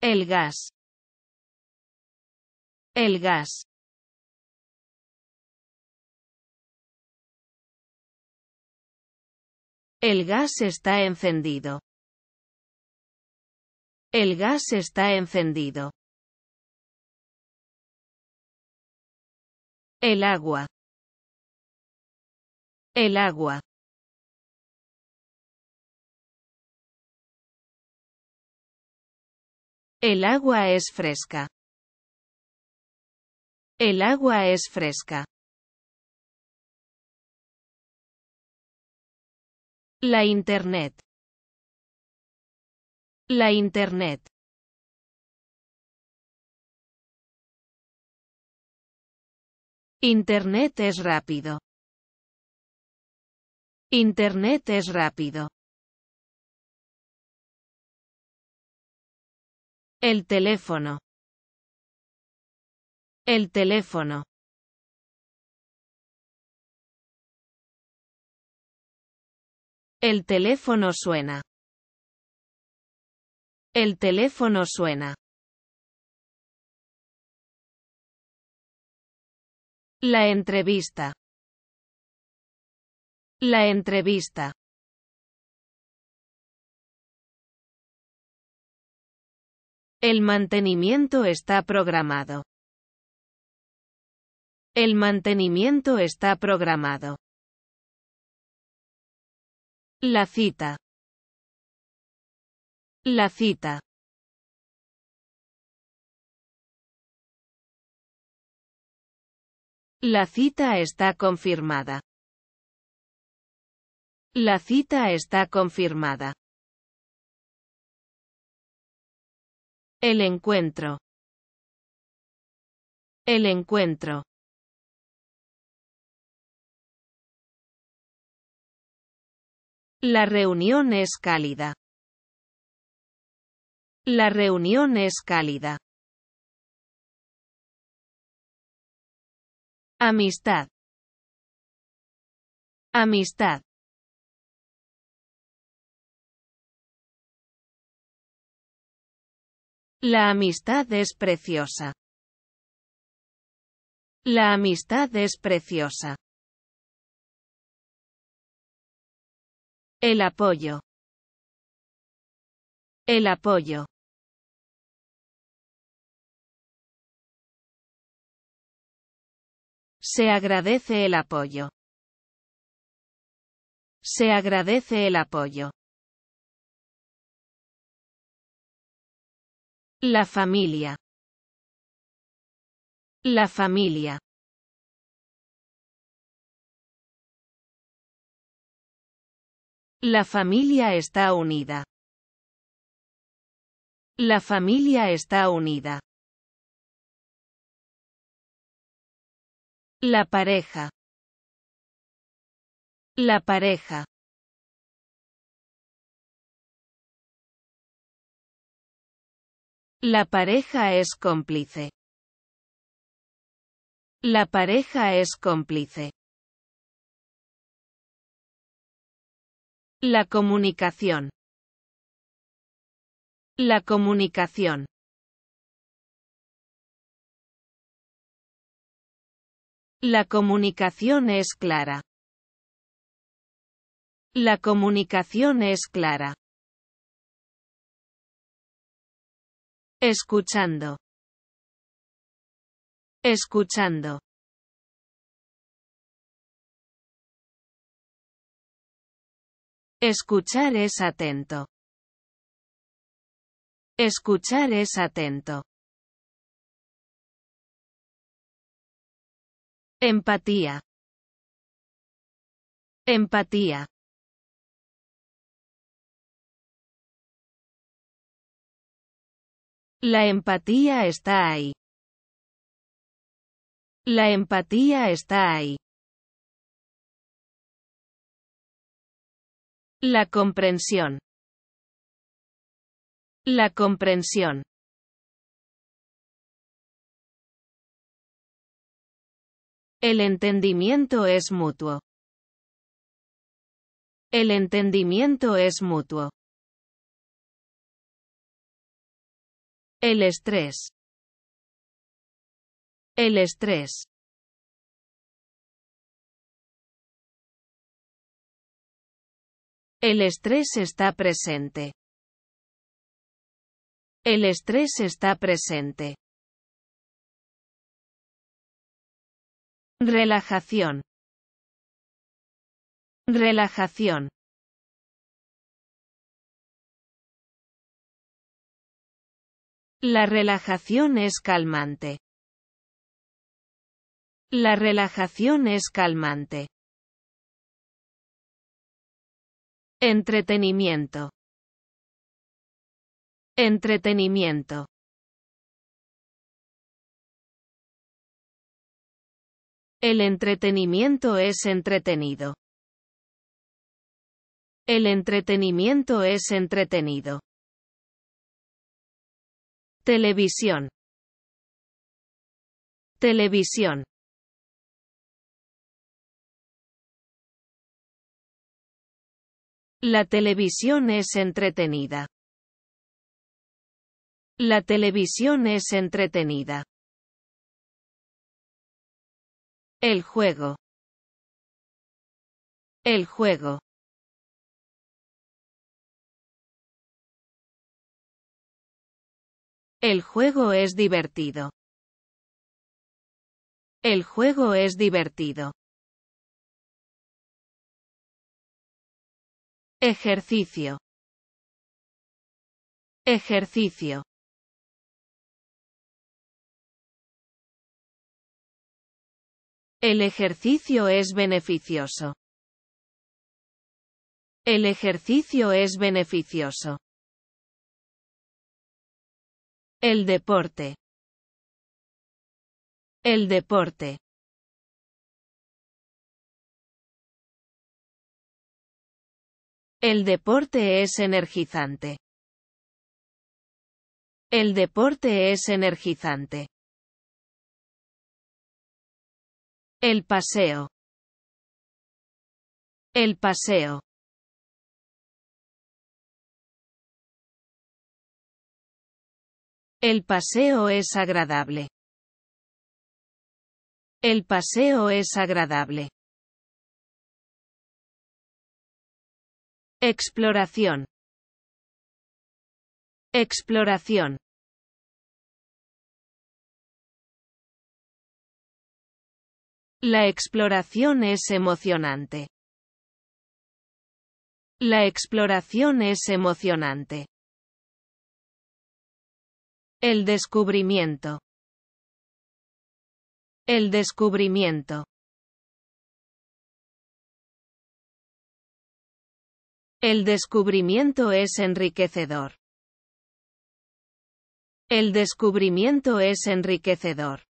El gas. El gas. El gas está encendido. El gas está encendido. El agua. El agua. El agua es fresca. El agua es fresca. La Internet. La Internet. Internet es rápido. Internet es rápido. El teléfono. El teléfono. El teléfono suena. El teléfono suena. La entrevista. La entrevista. El mantenimiento está programado. El mantenimiento está programado. La cita. La cita. La cita está confirmada. La cita está confirmada. El encuentro. El encuentro. La reunión es cálida. La reunión es cálida. Amistad. Amistad. La amistad es preciosa. La amistad es preciosa. El apoyo. El apoyo. Se agradece el apoyo. Se agradece el apoyo. La familia. La familia. La familia está unida. La familia está unida. La pareja. La pareja. La pareja es cómplice. La pareja es cómplice. La comunicación. La comunicación. La comunicación es clara. La comunicación es clara. Escuchando. Escuchando. Escuchar es atento. Escuchar es atento. Empatía. Empatía. La empatía está ahí. La empatía está ahí. La comprensión. La comprensión. El entendimiento es mutuo. El entendimiento es mutuo. El estrés. El estrés. El estrés está presente. El estrés está presente. Relajación. Relajación. La relajación es calmante. La relajación es calmante. Entretenimiento. Entretenimiento. El entretenimiento es entretenido. El entretenimiento es entretenido. Televisión. Televisión. La televisión es entretenida. La televisión es entretenida. El juego. El juego. El juego es divertido. El juego es divertido. Ejercicio. Ejercicio. El ejercicio es beneficioso. El ejercicio es beneficioso. El deporte. El deporte. El deporte es energizante. El deporte es energizante. El paseo. El paseo. El paseo es agradable. El paseo es agradable. Exploración. Exploración. La exploración es emocionante. La exploración es emocionante. El descubrimiento. El descubrimiento. El descubrimiento es enriquecedor. El descubrimiento es enriquecedor.